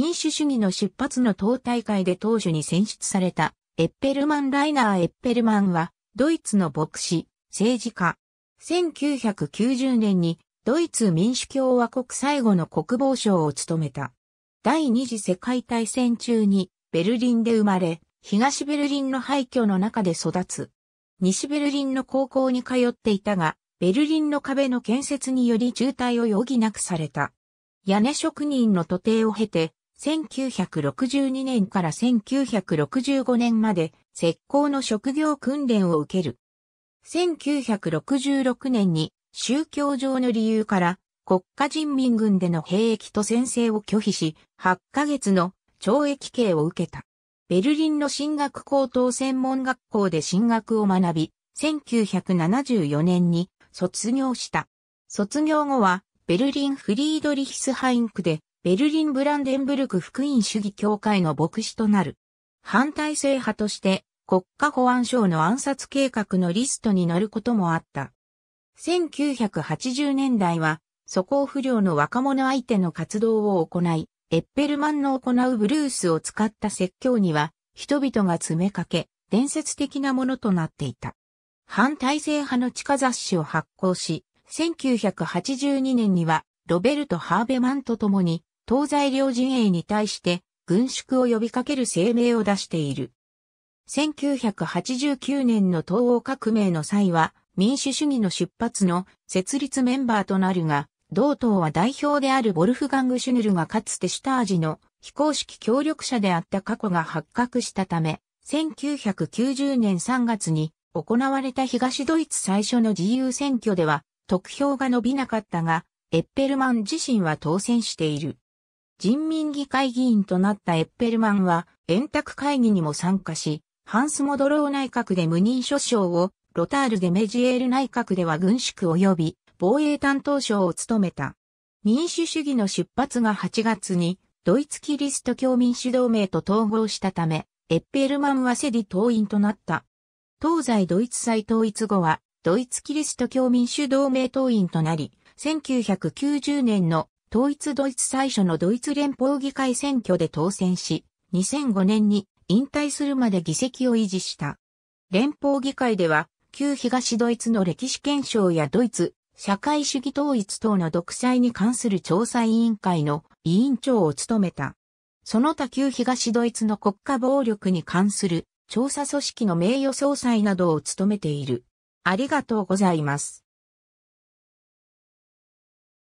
民主主義の出発の党大会で党首に選出されたエッペルマン・ライナー・エッペルマンはドイツの牧師、政治家。1990年にドイツ民主共和国最後の国防省を務めた。第二次世界大戦中にベルリンで生まれ、東ベルリンの廃墟の中で育つ。西ベルリンの高校に通っていたが、ベルリンの壁の建設により中退を余儀なくされた。屋根職人の徒弟を経て、1962年から1965年まで、石膏の職業訓練を受ける。1966年に、宗教上の理由から、国家人民軍での兵役と宣誓を拒否し、8ヶ月の懲役刑を受けた。ベルリンの進学高等専門学校で進学を学び、1974年に卒業した。卒業後は、ベルリンフリードリヒスハインクでベルリン・ブランデンブルク福音主義協会の牧師となる。反体制派として国家保安省の暗殺計画のリストに載ることもあった。1980年代は、素行不良の若者相手の活動を行い、エッペルマンの行うブルースを使った説教には、人々が詰めかけ、伝説的なものとなっていた。反体制派の地下雑誌を発行し、1982年には、ロベルト・ハーベマンと共に、東西両陣営に対して軍縮を呼びかける声明を出している。1989年の東欧革命の際は民主主義の出発の設立メンバーとなるが、同党は代表であるボルフガング・シュヌルがかつてシュタージの非公式協力者であった過去が発覚したため、1990年3月に行われた東ドイツ最初の自由選挙では得票が伸びなかったが、エッペルマン自身は当選している。人民議会議員となったエッペルマンは、円卓会議にも参加し、ハンス・モドロー内閣で無任所相を、ロタール・デ・メジエール内閣では軍縮及び防衛担当省を務めた。民主主義の出発が8月に、ドイツキリスト教民主同盟と統合したため、エッペルマンはセディ党員となった。東西ドイツ再統一後は、ドイツキリスト教民主同盟党員となり、1990年の統一ドイツ最初のドイツ連邦議会選挙で当選し、2005年に引退するまで議席を維持した。連邦議会では、旧東ドイツの歴史検証やドイツ、社会主義統一等の独裁に関する調査委員会の委員長を務めた。その他旧東ドイツの国家暴力に関する調査組織の名誉総裁などを務めている。ありがとうございます。